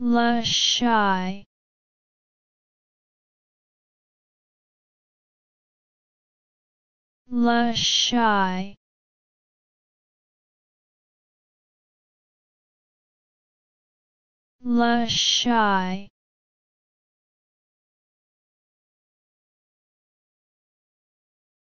Lushai Lushai Lushai